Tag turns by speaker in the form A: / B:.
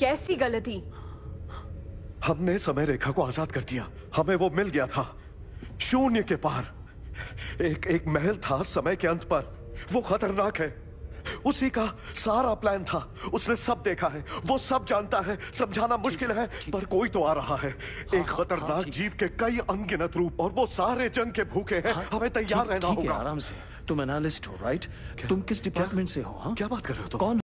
A: कैसी गलती
B: हमने समय रेखा को आजाद कर दिया हमें वो मिल गया था शून्य के पार एक एक महल था समय के अंत पर वो खतरनाक है उसी का सारा प्लान था उसने सब देखा है वो सब जानता है समझाना मुश्किल है पर कोई तो आ रहा है हाँ, एक खतरनाक हाँ, जीव के कई अनगिनत रूप और वो सारे जंग के भूखे हैं हाँ, हमें तैयार रहना होगा
C: आराम से तुम एनालिस्ट हो राइट तुम किस डिपार्टमेंट से हो क्या बात कर रहे हो तुम तो? कौन